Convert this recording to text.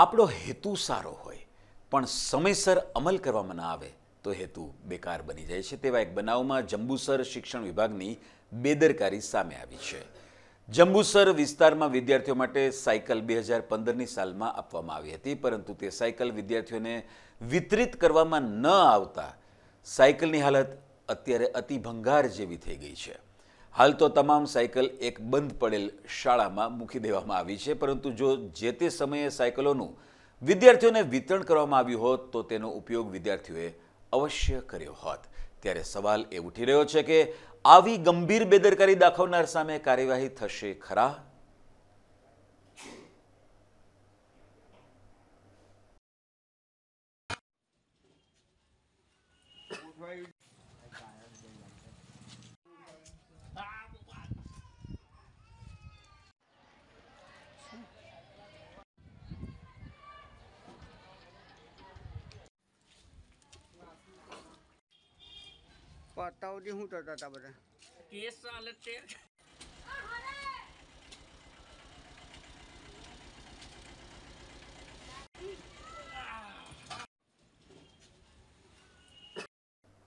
આપણો હેતુ સારો હોય પણ સમયસર અમલ કરવામાં ના આવે તો હેતુ બેકાર બની જાય છે તેવા એક બનાવમાં જંબુસર શિક્ષણ વિભાગની બેદરકારી સામે આવી છે જંબુસર વિસ્તારમાં વિદ્યાર્થીઓ માટે સાયકલ બે હજાર પંદરની સાલમાં આપવામાં આવી હતી પરંતુ તે સાયકલ વિદ્યાર્થીઓને વિતરિત કરવામાં ન આવતા સાયકલની હાલત અત્યારે અતિ ભંગાર જેવી થઈ ગઈ છે હાલ તો તમામ સાયકલ એક બંધ પડેલ શાળામાં મૂકી દેવામાં આવી છે પરંતુ જો જે તે સમયે સાયકલોનું વિદ્યાર્થીઓને વિતરણ કરવામાં આવ્યું હોત તો તેનો ઉપયોગ વિદ્યાર્થીઓએ અવશ્ય કર્યો હોત ત્યારે સવાલ એ ઉઠી રહ્યો છે કે આવી ગંભીર બેદરકારી દાખવનાર સામે કાર્યવાહી થશે ખરા અત્યાવથી હું થતા તા બધા કેસ ચાલે તે